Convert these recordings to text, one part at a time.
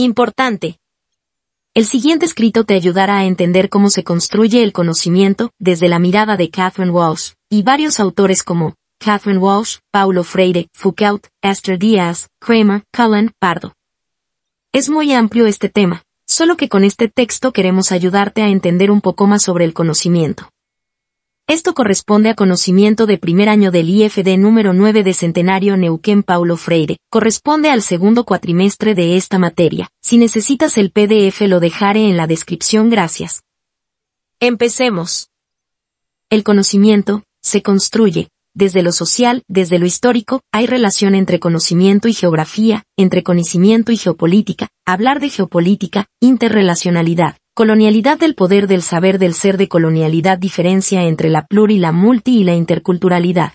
Importante. El siguiente escrito te ayudará a entender cómo se construye el conocimiento desde la mirada de Catherine Walsh y varios autores como Catherine Walsh, Paulo Freire, Foucault, Esther Díaz, Kramer, Cullen, Pardo. Es muy amplio este tema, solo que con este texto queremos ayudarte a entender un poco más sobre el conocimiento. Esto corresponde a conocimiento de primer año del IFD número 9 de Centenario Neuquén Paulo Freire, corresponde al segundo cuatrimestre de esta materia. Si necesitas el PDF lo dejaré en la descripción gracias. Empecemos. El conocimiento se construye desde lo social, desde lo histórico, hay relación entre conocimiento y geografía, entre conocimiento y geopolítica, hablar de geopolítica, interrelacionalidad, Colonialidad del poder del saber del ser de colonialidad diferencia entre la plur y la multi y la interculturalidad.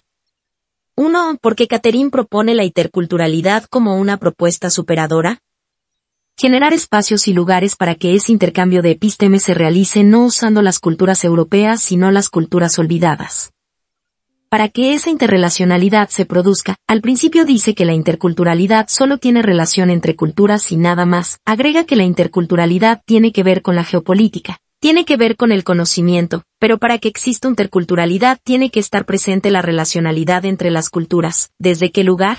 1. Porque Caterín propone la interculturalidad como una propuesta superadora? Generar espacios y lugares para que ese intercambio de epistemes se realice no usando las culturas europeas sino las culturas olvidadas para que esa interrelacionalidad se produzca, al principio dice que la interculturalidad solo tiene relación entre culturas y nada más, agrega que la interculturalidad tiene que ver con la geopolítica, tiene que ver con el conocimiento, pero para que exista interculturalidad tiene que estar presente la relacionalidad entre las culturas. ¿Desde qué lugar?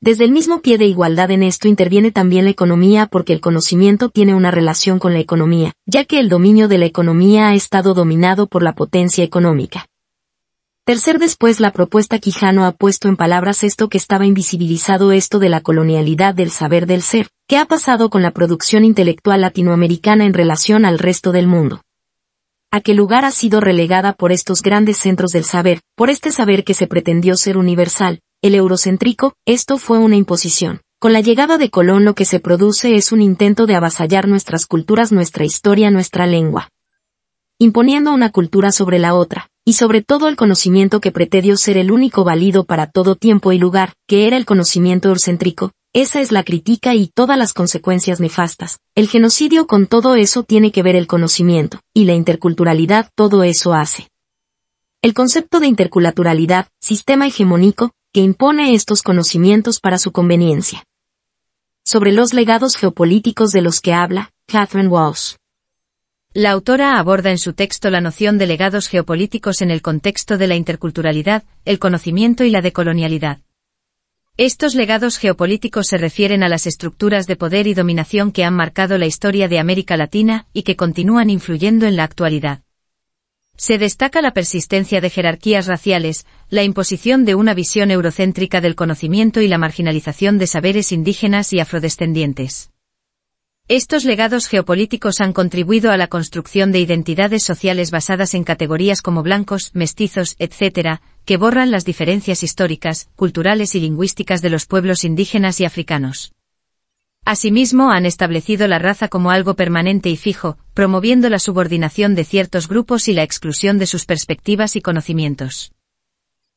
Desde el mismo pie de igualdad en esto interviene también la economía porque el conocimiento tiene una relación con la economía, ya que el dominio de la economía ha estado dominado por la potencia económica. Tercer después la propuesta Quijano ha puesto en palabras esto que estaba invisibilizado esto de la colonialidad del saber del ser, qué ha pasado con la producción intelectual latinoamericana en relación al resto del mundo. A qué lugar ha sido relegada por estos grandes centros del saber, por este saber que se pretendió ser universal, el eurocéntrico, esto fue una imposición. Con la llegada de Colón lo que se produce es un intento de avasallar nuestras culturas, nuestra historia, nuestra lengua. Imponiendo una cultura sobre la otra, y sobre todo el conocimiento que pretendió ser el único válido para todo tiempo y lugar, que era el conocimiento orcéntrico, esa es la crítica y todas las consecuencias nefastas. El genocidio con todo eso tiene que ver el conocimiento, y la interculturalidad todo eso hace. El concepto de interculturalidad, sistema hegemónico, que impone estos conocimientos para su conveniencia. Sobre los legados geopolíticos de los que habla, Catherine Walsh. La autora aborda en su texto la noción de legados geopolíticos en el contexto de la interculturalidad, el conocimiento y la decolonialidad. Estos legados geopolíticos se refieren a las estructuras de poder y dominación que han marcado la historia de América Latina y que continúan influyendo en la actualidad. Se destaca la persistencia de jerarquías raciales, la imposición de una visión eurocéntrica del conocimiento y la marginalización de saberes indígenas y afrodescendientes. Estos legados geopolíticos han contribuido a la construcción de identidades sociales basadas en categorías como blancos, mestizos, etc., que borran las diferencias históricas, culturales y lingüísticas de los pueblos indígenas y africanos. Asimismo, han establecido la raza como algo permanente y fijo, promoviendo la subordinación de ciertos grupos y la exclusión de sus perspectivas y conocimientos.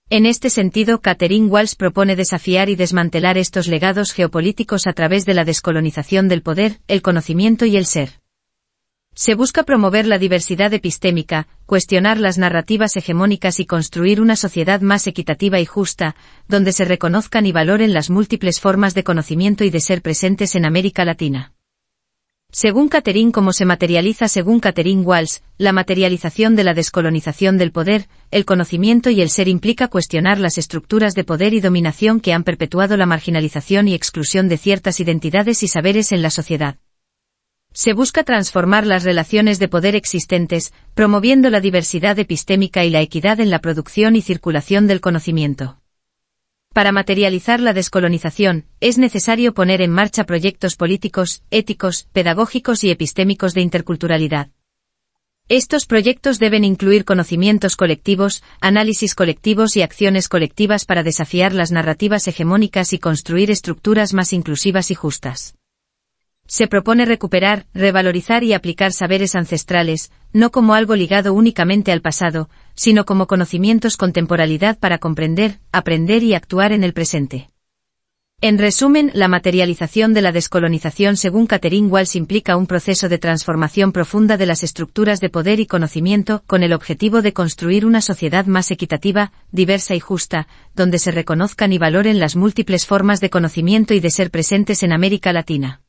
En este sentido, Catherine Walsh propone desafiar y desmantelar estos legados geopolíticos a través de la descolonización del poder, el conocimiento y el ser. Se busca promover la diversidad epistémica, cuestionar las narrativas hegemónicas y construir una sociedad más equitativa y justa, donde se reconozcan y valoren las múltiples formas de conocimiento y de ser presentes en América Latina. Según Catherine como se materializa según Catherine Walsh, la materialización de la descolonización del poder, el conocimiento y el ser implica cuestionar las estructuras de poder y dominación que han perpetuado la marginalización y exclusión de ciertas identidades y saberes en la sociedad. Se busca transformar las relaciones de poder existentes, promoviendo la diversidad epistémica y la equidad en la producción y circulación del conocimiento. Para materializar la descolonización, es necesario poner en marcha proyectos políticos, éticos, pedagógicos y epistémicos de interculturalidad. Estos proyectos deben incluir conocimientos colectivos, análisis colectivos y acciones colectivas para desafiar las narrativas hegemónicas y construir estructuras más inclusivas y justas. Se propone recuperar, revalorizar y aplicar saberes ancestrales, no como algo ligado únicamente al pasado, sino como conocimientos con temporalidad para comprender, aprender y actuar en el presente. En resumen, la materialización de la descolonización según Catherine Walsh implica un proceso de transformación profunda de las estructuras de poder y conocimiento con el objetivo de construir una sociedad más equitativa, diversa y justa, donde se reconozcan y valoren las múltiples formas de conocimiento y de ser presentes en América Latina.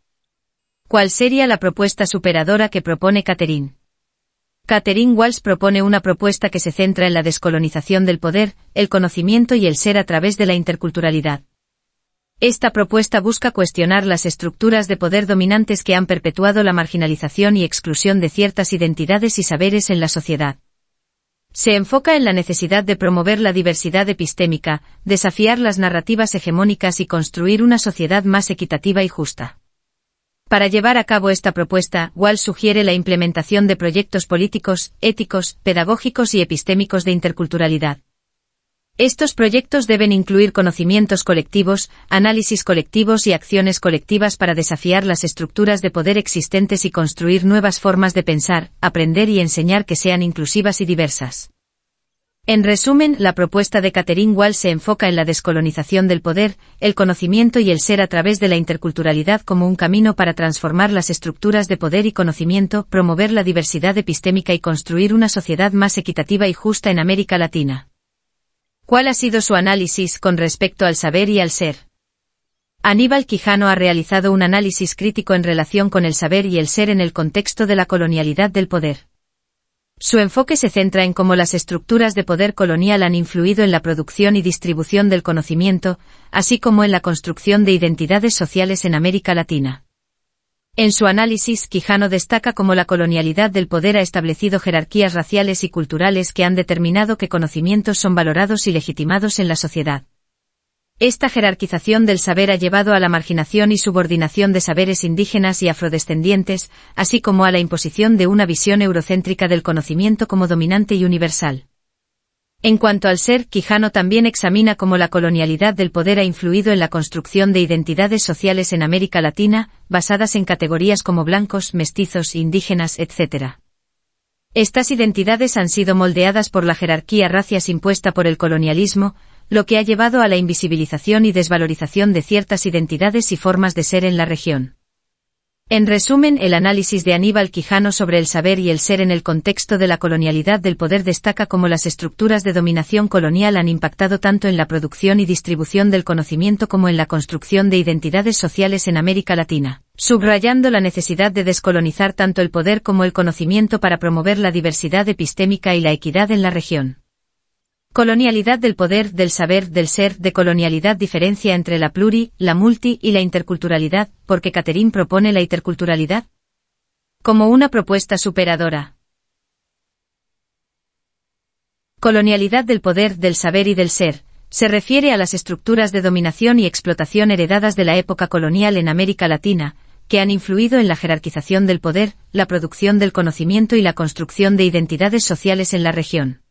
¿Cuál sería la propuesta superadora que propone Catherine? Catherine Walsh propone una propuesta que se centra en la descolonización del poder, el conocimiento y el ser a través de la interculturalidad. Esta propuesta busca cuestionar las estructuras de poder dominantes que han perpetuado la marginalización y exclusión de ciertas identidades y saberes en la sociedad. Se enfoca en la necesidad de promover la diversidad epistémica, desafiar las narrativas hegemónicas y construir una sociedad más equitativa y justa. Para llevar a cabo esta propuesta, Wall sugiere la implementación de proyectos políticos, éticos, pedagógicos y epistémicos de interculturalidad. Estos proyectos deben incluir conocimientos colectivos, análisis colectivos y acciones colectivas para desafiar las estructuras de poder existentes y construir nuevas formas de pensar, aprender y enseñar que sean inclusivas y diversas. En resumen, la propuesta de Catherine Wall se enfoca en la descolonización del poder, el conocimiento y el ser a través de la interculturalidad como un camino para transformar las estructuras de poder y conocimiento, promover la diversidad epistémica y construir una sociedad más equitativa y justa en América Latina. ¿Cuál ha sido su análisis con respecto al saber y al ser? Aníbal Quijano ha realizado un análisis crítico en relación con el saber y el ser en el contexto de la colonialidad del poder. Su enfoque se centra en cómo las estructuras de poder colonial han influido en la producción y distribución del conocimiento, así como en la construcción de identidades sociales en América Latina. En su análisis, Quijano destaca cómo la colonialidad del poder ha establecido jerarquías raciales y culturales que han determinado que conocimientos son valorados y legitimados en la sociedad. Esta jerarquización del saber ha llevado a la marginación y subordinación de saberes indígenas y afrodescendientes, así como a la imposición de una visión eurocéntrica del conocimiento como dominante y universal. En cuanto al ser, Quijano también examina cómo la colonialidad del poder ha influido en la construcción de identidades sociales en América Latina, basadas en categorías como blancos, mestizos, indígenas, etc. Estas identidades han sido moldeadas por la jerarquía racias impuesta por el colonialismo, lo que ha llevado a la invisibilización y desvalorización de ciertas identidades y formas de ser en la región. En resumen, el análisis de Aníbal Quijano sobre el saber y el ser en el contexto de la colonialidad del poder destaca cómo las estructuras de dominación colonial han impactado tanto en la producción y distribución del conocimiento como en la construcción de identidades sociales en América Latina, subrayando la necesidad de descolonizar tanto el poder como el conocimiento para promover la diversidad epistémica y la equidad en la región. Colonialidad del poder, del saber, del ser, de colonialidad diferencia entre la pluri, la multi y la interculturalidad, porque Catherine propone la interculturalidad como una propuesta superadora. Colonialidad del poder, del saber y del ser, se refiere a las estructuras de dominación y explotación heredadas de la época colonial en América Latina, que han influido en la jerarquización del poder, la producción del conocimiento y la construcción de identidades sociales en la región.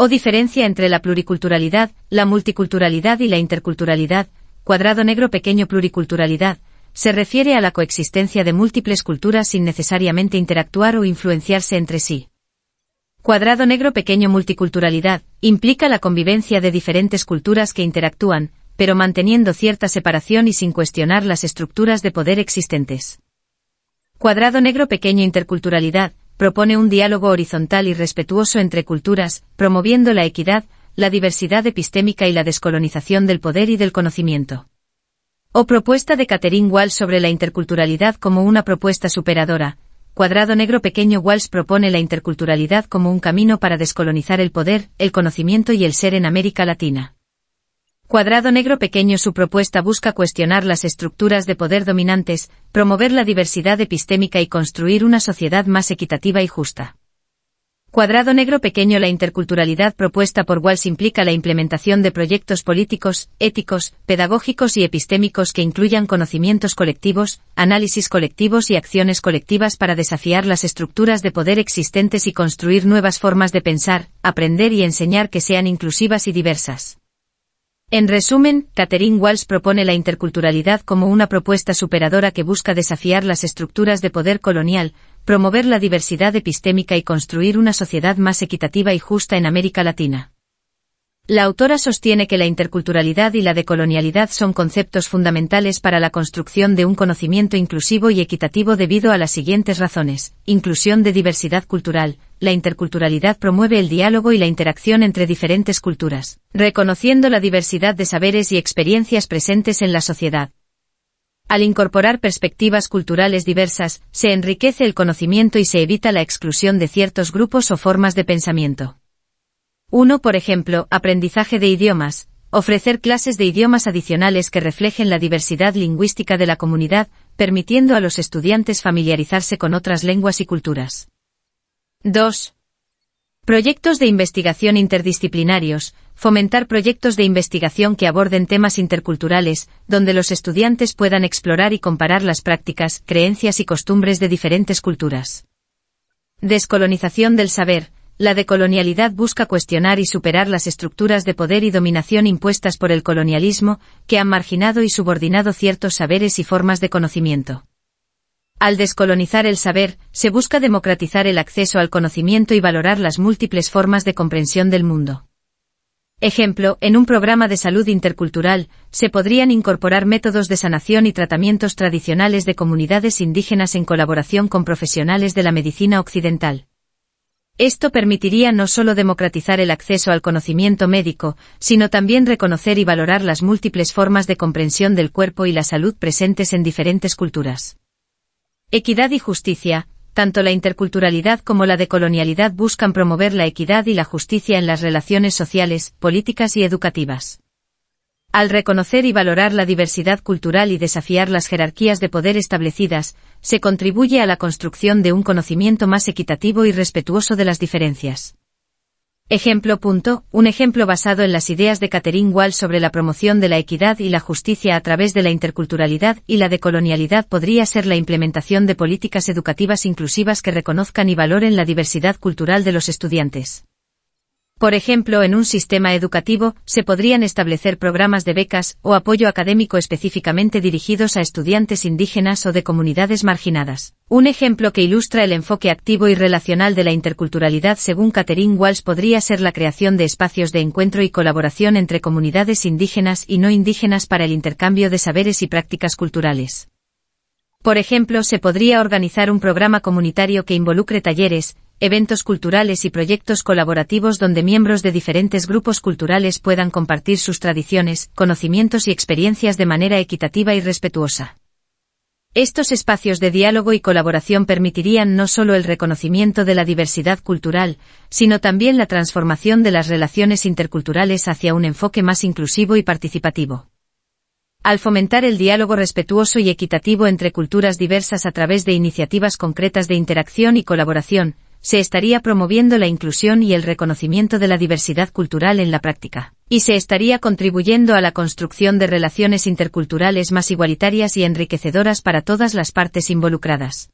O diferencia entre la pluriculturalidad, la multiculturalidad y la interculturalidad, cuadrado negro pequeño pluriculturalidad, se refiere a la coexistencia de múltiples culturas sin necesariamente interactuar o influenciarse entre sí. Cuadrado negro pequeño multiculturalidad, implica la convivencia de diferentes culturas que interactúan, pero manteniendo cierta separación y sin cuestionar las estructuras de poder existentes. Cuadrado negro pequeño interculturalidad, propone un diálogo horizontal y respetuoso entre culturas, promoviendo la equidad, la diversidad epistémica y la descolonización del poder y del conocimiento. O propuesta de Catherine Walsh sobre la interculturalidad como una propuesta superadora. Cuadrado negro pequeño Walsh propone la interculturalidad como un camino para descolonizar el poder, el conocimiento y el ser en América Latina. Cuadrado Negro Pequeño Su propuesta busca cuestionar las estructuras de poder dominantes, promover la diversidad epistémica y construir una sociedad más equitativa y justa. Cuadrado Negro Pequeño La interculturalidad propuesta por Walsh implica la implementación de proyectos políticos, éticos, pedagógicos y epistémicos que incluyan conocimientos colectivos, análisis colectivos y acciones colectivas para desafiar las estructuras de poder existentes y construir nuevas formas de pensar, aprender y enseñar que sean inclusivas y diversas. En resumen, Catherine Walsh propone la interculturalidad como una propuesta superadora que busca desafiar las estructuras de poder colonial, promover la diversidad epistémica y construir una sociedad más equitativa y justa en América Latina. La autora sostiene que la interculturalidad y la decolonialidad son conceptos fundamentales para la construcción de un conocimiento inclusivo y equitativo debido a las siguientes razones. Inclusión de diversidad cultural. La interculturalidad promueve el diálogo y la interacción entre diferentes culturas, reconociendo la diversidad de saberes y experiencias presentes en la sociedad. Al incorporar perspectivas culturales diversas, se enriquece el conocimiento y se evita la exclusión de ciertos grupos o formas de pensamiento. 1. Por ejemplo, aprendizaje de idiomas, ofrecer clases de idiomas adicionales que reflejen la diversidad lingüística de la comunidad, permitiendo a los estudiantes familiarizarse con otras lenguas y culturas. 2. Proyectos de investigación interdisciplinarios, fomentar proyectos de investigación que aborden temas interculturales, donde los estudiantes puedan explorar y comparar las prácticas, creencias y costumbres de diferentes culturas. Descolonización del saber, la decolonialidad busca cuestionar y superar las estructuras de poder y dominación impuestas por el colonialismo, que han marginado y subordinado ciertos saberes y formas de conocimiento. Al descolonizar el saber, se busca democratizar el acceso al conocimiento y valorar las múltiples formas de comprensión del mundo. Ejemplo, en un programa de salud intercultural, se podrían incorporar métodos de sanación y tratamientos tradicionales de comunidades indígenas en colaboración con profesionales de la medicina occidental. Esto permitiría no solo democratizar el acceso al conocimiento médico, sino también reconocer y valorar las múltiples formas de comprensión del cuerpo y la salud presentes en diferentes culturas. Equidad y justicia, tanto la interculturalidad como la decolonialidad buscan promover la equidad y la justicia en las relaciones sociales, políticas y educativas. Al reconocer y valorar la diversidad cultural y desafiar las jerarquías de poder establecidas, se contribuye a la construcción de un conocimiento más equitativo y respetuoso de las diferencias. Ejemplo. Punto, un ejemplo basado en las ideas de Catherine Wall sobre la promoción de la equidad y la justicia a través de la interculturalidad y la decolonialidad podría ser la implementación de políticas educativas inclusivas que reconozcan y valoren la diversidad cultural de los estudiantes. Por ejemplo, en un sistema educativo, se podrían establecer programas de becas o apoyo académico específicamente dirigidos a estudiantes indígenas o de comunidades marginadas. Un ejemplo que ilustra el enfoque activo y relacional de la interculturalidad según Catherine Walsh podría ser la creación de espacios de encuentro y colaboración entre comunidades indígenas y no indígenas para el intercambio de saberes y prácticas culturales. Por ejemplo, se podría organizar un programa comunitario que involucre talleres, eventos culturales y proyectos colaborativos donde miembros de diferentes grupos culturales puedan compartir sus tradiciones, conocimientos y experiencias de manera equitativa y respetuosa. Estos espacios de diálogo y colaboración permitirían no solo el reconocimiento de la diversidad cultural, sino también la transformación de las relaciones interculturales hacia un enfoque más inclusivo y participativo al fomentar el diálogo respetuoso y equitativo entre culturas diversas a través de iniciativas concretas de interacción y colaboración, se estaría promoviendo la inclusión y el reconocimiento de la diversidad cultural en la práctica, y se estaría contribuyendo a la construcción de relaciones interculturales más igualitarias y enriquecedoras para todas las partes involucradas.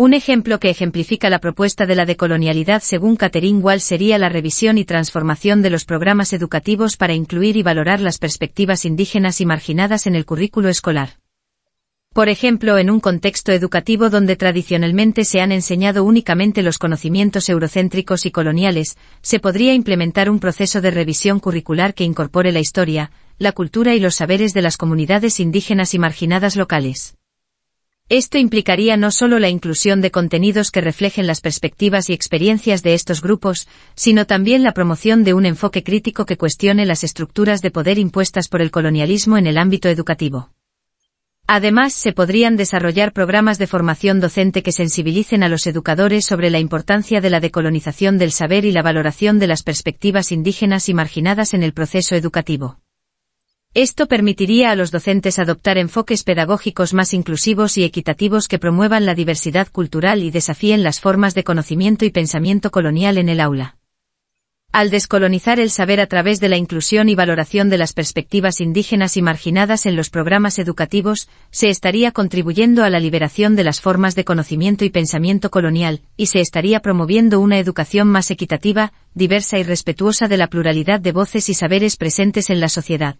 Un ejemplo que ejemplifica la propuesta de la decolonialidad según Catherine Wall sería la revisión y transformación de los programas educativos para incluir y valorar las perspectivas indígenas y marginadas en el currículo escolar. Por ejemplo, en un contexto educativo donde tradicionalmente se han enseñado únicamente los conocimientos eurocéntricos y coloniales, se podría implementar un proceso de revisión curricular que incorpore la historia, la cultura y los saberes de las comunidades indígenas y marginadas locales. Esto implicaría no solo la inclusión de contenidos que reflejen las perspectivas y experiencias de estos grupos, sino también la promoción de un enfoque crítico que cuestione las estructuras de poder impuestas por el colonialismo en el ámbito educativo. Además, se podrían desarrollar programas de formación docente que sensibilicen a los educadores sobre la importancia de la decolonización del saber y la valoración de las perspectivas indígenas y marginadas en el proceso educativo. Esto permitiría a los docentes adoptar enfoques pedagógicos más inclusivos y equitativos que promuevan la diversidad cultural y desafíen las formas de conocimiento y pensamiento colonial en el aula. Al descolonizar el saber a través de la inclusión y valoración de las perspectivas indígenas y marginadas en los programas educativos, se estaría contribuyendo a la liberación de las formas de conocimiento y pensamiento colonial, y se estaría promoviendo una educación más equitativa, diversa y respetuosa de la pluralidad de voces y saberes presentes en la sociedad.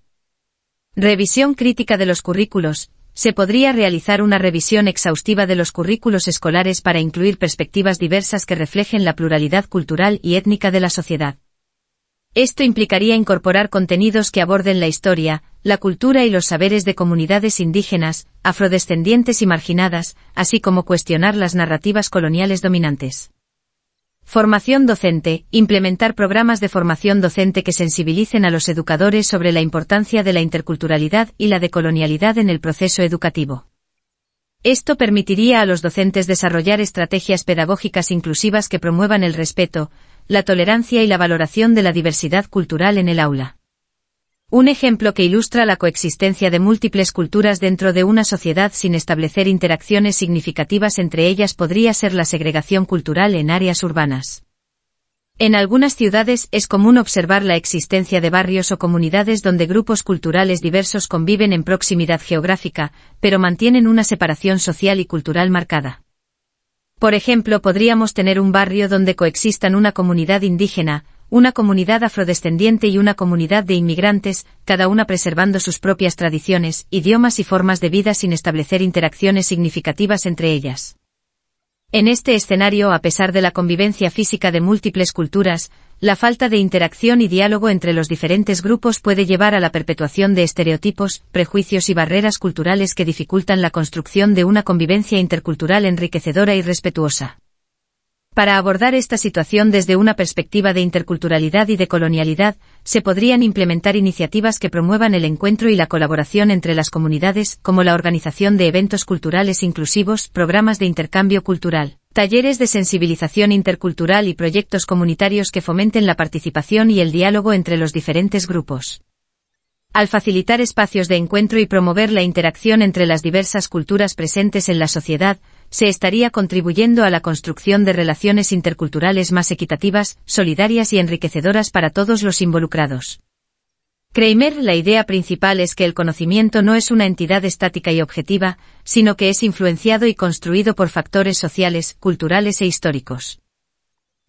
Revisión crítica de los currículos. Se podría realizar una revisión exhaustiva de los currículos escolares para incluir perspectivas diversas que reflejen la pluralidad cultural y étnica de la sociedad. Esto implicaría incorporar contenidos que aborden la historia, la cultura y los saberes de comunidades indígenas, afrodescendientes y marginadas, así como cuestionar las narrativas coloniales dominantes. Formación docente. Implementar programas de formación docente que sensibilicen a los educadores sobre la importancia de la interculturalidad y la decolonialidad en el proceso educativo. Esto permitiría a los docentes desarrollar estrategias pedagógicas inclusivas que promuevan el respeto, la tolerancia y la valoración de la diversidad cultural en el aula. Un ejemplo que ilustra la coexistencia de múltiples culturas dentro de una sociedad sin establecer interacciones significativas entre ellas podría ser la segregación cultural en áreas urbanas. En algunas ciudades es común observar la existencia de barrios o comunidades donde grupos culturales diversos conviven en proximidad geográfica, pero mantienen una separación social y cultural marcada. Por ejemplo, podríamos tener un barrio donde coexistan una comunidad indígena, una comunidad afrodescendiente y una comunidad de inmigrantes, cada una preservando sus propias tradiciones, idiomas y formas de vida sin establecer interacciones significativas entre ellas. En este escenario, a pesar de la convivencia física de múltiples culturas, la falta de interacción y diálogo entre los diferentes grupos puede llevar a la perpetuación de estereotipos, prejuicios y barreras culturales que dificultan la construcción de una convivencia intercultural enriquecedora y respetuosa. Para abordar esta situación desde una perspectiva de interculturalidad y de colonialidad, se podrían implementar iniciativas que promuevan el encuentro y la colaboración entre las comunidades, como la organización de eventos culturales inclusivos, programas de intercambio cultural, talleres de sensibilización intercultural y proyectos comunitarios que fomenten la participación y el diálogo entre los diferentes grupos. Al facilitar espacios de encuentro y promover la interacción entre las diversas culturas presentes en la sociedad, se estaría contribuyendo a la construcción de relaciones interculturales más equitativas, solidarias y enriquecedoras para todos los involucrados. Kramer, la idea principal es que el conocimiento no es una entidad estática y objetiva, sino que es influenciado y construido por factores sociales, culturales e históricos.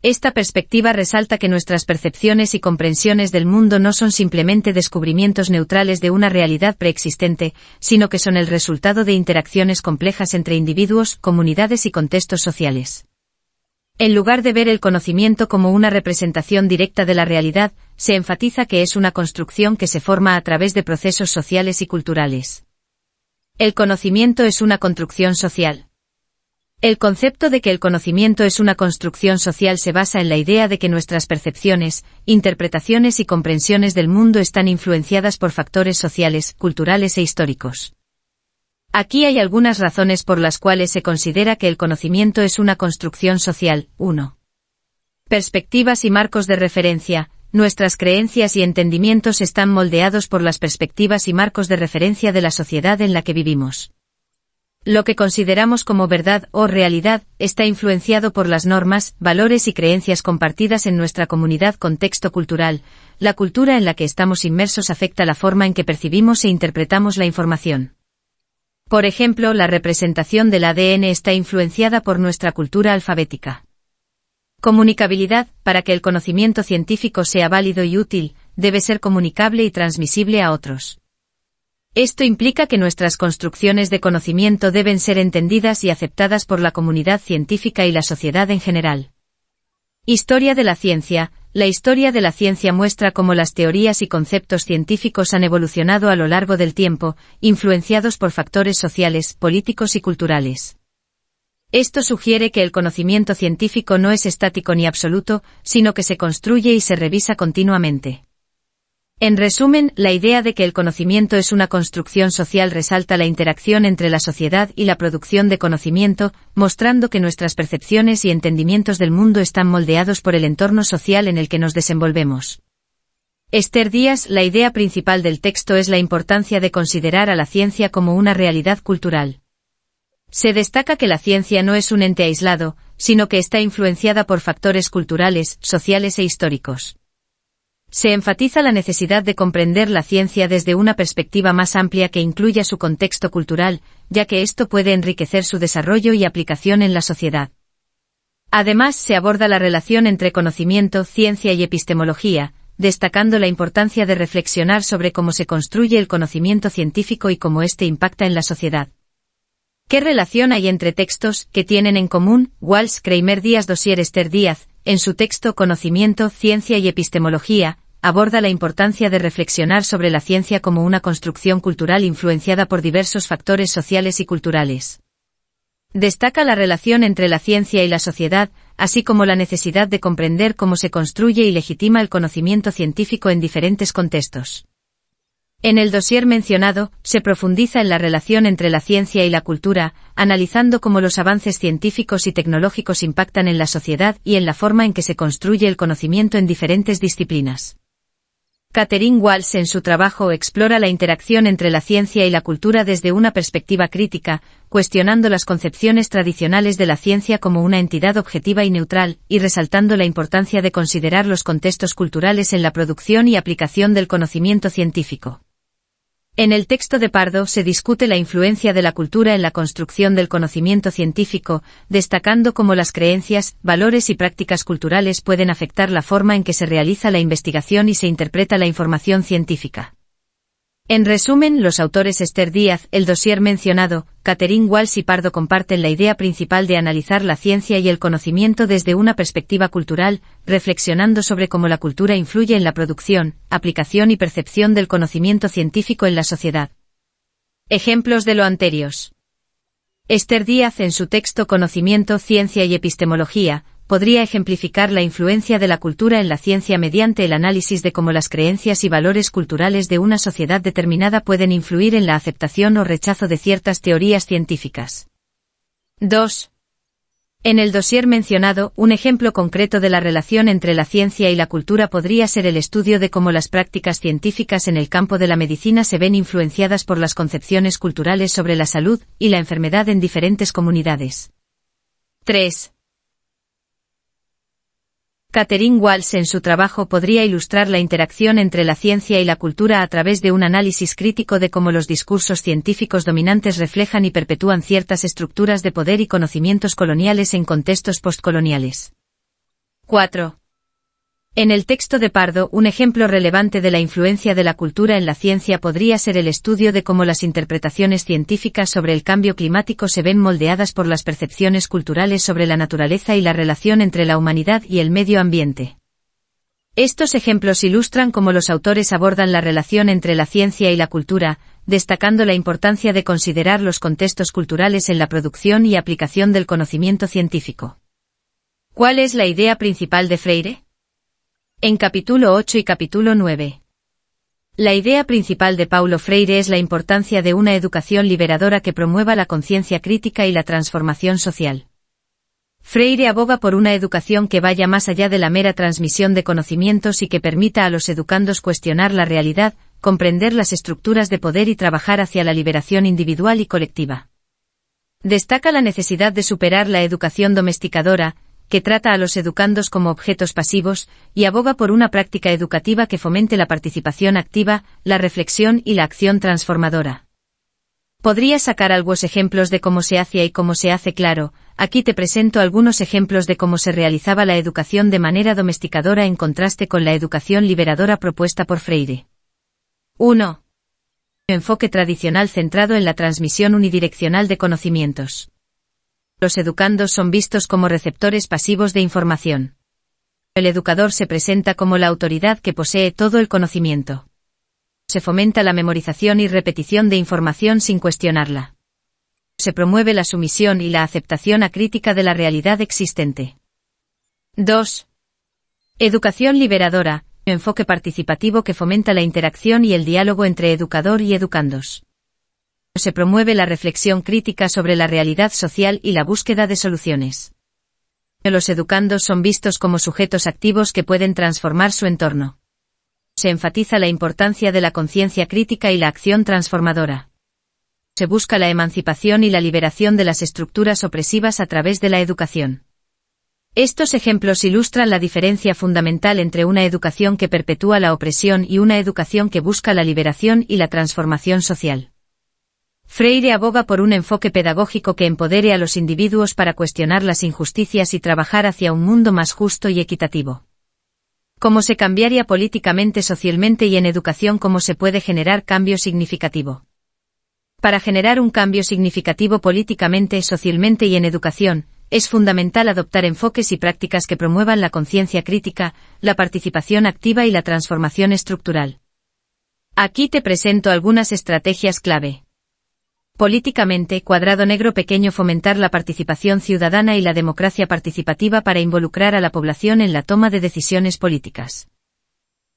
Esta perspectiva resalta que nuestras percepciones y comprensiones del mundo no son simplemente descubrimientos neutrales de una realidad preexistente, sino que son el resultado de interacciones complejas entre individuos, comunidades y contextos sociales. En lugar de ver el conocimiento como una representación directa de la realidad, se enfatiza que es una construcción que se forma a través de procesos sociales y culturales. El conocimiento es una construcción social. El concepto de que el conocimiento es una construcción social se basa en la idea de que nuestras percepciones, interpretaciones y comprensiones del mundo están influenciadas por factores sociales, culturales e históricos. Aquí hay algunas razones por las cuales se considera que el conocimiento es una construcción social. 1. Perspectivas y marcos de referencia. Nuestras creencias y entendimientos están moldeados por las perspectivas y marcos de referencia de la sociedad en la que vivimos. Lo que consideramos como verdad o realidad está influenciado por las normas, valores y creencias compartidas en nuestra comunidad contexto cultural. La cultura en la que estamos inmersos afecta la forma en que percibimos e interpretamos la información. Por ejemplo, la representación del ADN está influenciada por nuestra cultura alfabética. Comunicabilidad, para que el conocimiento científico sea válido y útil, debe ser comunicable y transmisible a otros. Esto implica que nuestras construcciones de conocimiento deben ser entendidas y aceptadas por la comunidad científica y la sociedad en general. Historia de la ciencia. La historia de la ciencia muestra cómo las teorías y conceptos científicos han evolucionado a lo largo del tiempo, influenciados por factores sociales, políticos y culturales. Esto sugiere que el conocimiento científico no es estático ni absoluto, sino que se construye y se revisa continuamente. En resumen, la idea de que el conocimiento es una construcción social resalta la interacción entre la sociedad y la producción de conocimiento, mostrando que nuestras percepciones y entendimientos del mundo están moldeados por el entorno social en el que nos desenvolvemos. Esther Díaz, la idea principal del texto es la importancia de considerar a la ciencia como una realidad cultural. Se destaca que la ciencia no es un ente aislado, sino que está influenciada por factores culturales, sociales e históricos. Se enfatiza la necesidad de comprender la ciencia desde una perspectiva más amplia que incluya su contexto cultural, ya que esto puede enriquecer su desarrollo y aplicación en la sociedad. Además, se aborda la relación entre conocimiento, ciencia y epistemología, destacando la importancia de reflexionar sobre cómo se construye el conocimiento científico y cómo éste impacta en la sociedad. ¿Qué relación hay entre textos que tienen en común Walsh, Kramer Díaz, Dosier, Esther Díaz, en su texto Conocimiento, Ciencia y Epistemología, aborda la importancia de reflexionar sobre la ciencia como una construcción cultural influenciada por diversos factores sociales y culturales. Destaca la relación entre la ciencia y la sociedad, así como la necesidad de comprender cómo se construye y legitima el conocimiento científico en diferentes contextos. En el dossier mencionado, se profundiza en la relación entre la ciencia y la cultura, analizando cómo los avances científicos y tecnológicos impactan en la sociedad y en la forma en que se construye el conocimiento en diferentes disciplinas. Catherine Walsh en su trabajo explora la interacción entre la ciencia y la cultura desde una perspectiva crítica, cuestionando las concepciones tradicionales de la ciencia como una entidad objetiva y neutral, y resaltando la importancia de considerar los contextos culturales en la producción y aplicación del conocimiento científico. En el texto de Pardo se discute la influencia de la cultura en la construcción del conocimiento científico, destacando cómo las creencias, valores y prácticas culturales pueden afectar la forma en que se realiza la investigación y se interpreta la información científica. En resumen, los autores Esther Díaz, el dossier mencionado, Catherine Walsh y Pardo comparten la idea principal de analizar la ciencia y el conocimiento desde una perspectiva cultural, reflexionando sobre cómo la cultura influye en la producción, aplicación y percepción del conocimiento científico en la sociedad. Ejemplos de lo anterior. Esther Díaz en su texto Conocimiento, Ciencia y Epistemología, podría ejemplificar la influencia de la cultura en la ciencia mediante el análisis de cómo las creencias y valores culturales de una sociedad determinada pueden influir en la aceptación o rechazo de ciertas teorías científicas. 2. En el dossier mencionado, un ejemplo concreto de la relación entre la ciencia y la cultura podría ser el estudio de cómo las prácticas científicas en el campo de la medicina se ven influenciadas por las concepciones culturales sobre la salud y la enfermedad en diferentes comunidades. 3. Catherine Walsh en su trabajo podría ilustrar la interacción entre la ciencia y la cultura a través de un análisis crítico de cómo los discursos científicos dominantes reflejan y perpetúan ciertas estructuras de poder y conocimientos coloniales en contextos postcoloniales. 4. En el texto de Pardo, un ejemplo relevante de la influencia de la cultura en la ciencia podría ser el estudio de cómo las interpretaciones científicas sobre el cambio climático se ven moldeadas por las percepciones culturales sobre la naturaleza y la relación entre la humanidad y el medio ambiente. Estos ejemplos ilustran cómo los autores abordan la relación entre la ciencia y la cultura, destacando la importancia de considerar los contextos culturales en la producción y aplicación del conocimiento científico. ¿Cuál es la idea principal de Freire? en capítulo 8 y capítulo 9. La idea principal de Paulo Freire es la importancia de una educación liberadora que promueva la conciencia crítica y la transformación social. Freire aboga por una educación que vaya más allá de la mera transmisión de conocimientos y que permita a los educandos cuestionar la realidad, comprender las estructuras de poder y trabajar hacia la liberación individual y colectiva. Destaca la necesidad de superar la educación domesticadora, que trata a los educandos como objetos pasivos y aboga por una práctica educativa que fomente la participación activa, la reflexión y la acción transformadora. Podría sacar algunos ejemplos de cómo se hacía y cómo se hace claro, aquí te presento algunos ejemplos de cómo se realizaba la educación de manera domesticadora en contraste con la educación liberadora propuesta por Freire. 1. Enfoque tradicional centrado en la transmisión unidireccional de conocimientos. Los educandos son vistos como receptores pasivos de información. El educador se presenta como la autoridad que posee todo el conocimiento. Se fomenta la memorización y repetición de información sin cuestionarla. Se promueve la sumisión y la aceptación acrítica de la realidad existente. 2. Educación liberadora, enfoque participativo que fomenta la interacción y el diálogo entre educador y educandos se promueve la reflexión crítica sobre la realidad social y la búsqueda de soluciones. Los educandos son vistos como sujetos activos que pueden transformar su entorno. Se enfatiza la importancia de la conciencia crítica y la acción transformadora. Se busca la emancipación y la liberación de las estructuras opresivas a través de la educación. Estos ejemplos ilustran la diferencia fundamental entre una educación que perpetúa la opresión y una educación que busca la liberación y la transformación social. Freire aboga por un enfoque pedagógico que empodere a los individuos para cuestionar las injusticias y trabajar hacia un mundo más justo y equitativo. Cómo se cambiaría políticamente, socialmente y en educación cómo se puede generar cambio significativo. Para generar un cambio significativo políticamente, socialmente y en educación, es fundamental adoptar enfoques y prácticas que promuevan la conciencia crítica, la participación activa y la transformación estructural. Aquí te presento algunas estrategias clave. Políticamente, Cuadrado Negro Pequeño fomentar la participación ciudadana y la democracia participativa para involucrar a la población en la toma de decisiones políticas.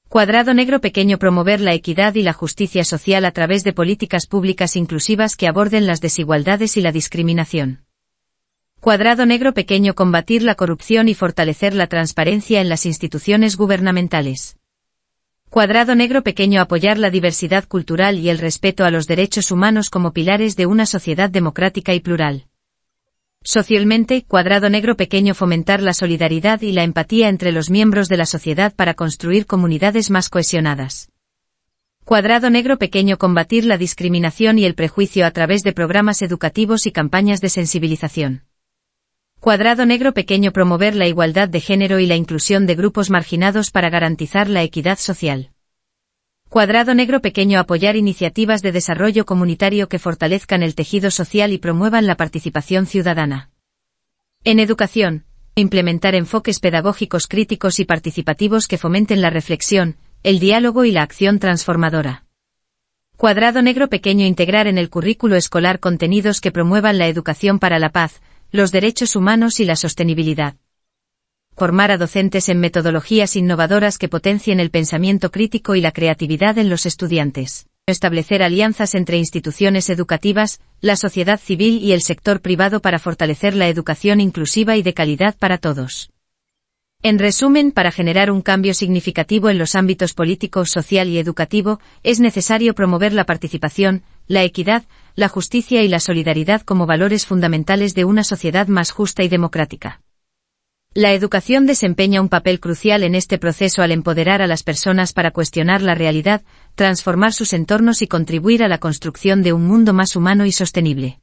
Cuadrado Negro Pequeño promover la equidad y la justicia social a través de políticas públicas inclusivas que aborden las desigualdades y la discriminación. Cuadrado Negro Pequeño combatir la corrupción y fortalecer la transparencia en las instituciones gubernamentales cuadrado negro pequeño apoyar la diversidad cultural y el respeto a los derechos humanos como pilares de una sociedad democrática y plural. Socialmente, cuadrado negro pequeño fomentar la solidaridad y la empatía entre los miembros de la sociedad para construir comunidades más cohesionadas. Cuadrado negro pequeño combatir la discriminación y el prejuicio a través de programas educativos y campañas de sensibilización. Cuadrado negro pequeño promover la igualdad de género y la inclusión de grupos marginados para garantizar la equidad social. Cuadrado negro pequeño apoyar iniciativas de desarrollo comunitario que fortalezcan el tejido social y promuevan la participación ciudadana. En educación, implementar enfoques pedagógicos críticos y participativos que fomenten la reflexión, el diálogo y la acción transformadora. Cuadrado negro pequeño integrar en el currículo escolar contenidos que promuevan la educación para la paz, los derechos humanos y la sostenibilidad. Formar a docentes en metodologías innovadoras que potencien el pensamiento crítico y la creatividad en los estudiantes. Establecer alianzas entre instituciones educativas, la sociedad civil y el sector privado para fortalecer la educación inclusiva y de calidad para todos. En resumen, para generar un cambio significativo en los ámbitos político, social y educativo, es necesario promover la participación, la equidad, la justicia y la solidaridad como valores fundamentales de una sociedad más justa y democrática. La educación desempeña un papel crucial en este proceso al empoderar a las personas para cuestionar la realidad, transformar sus entornos y contribuir a la construcción de un mundo más humano y sostenible.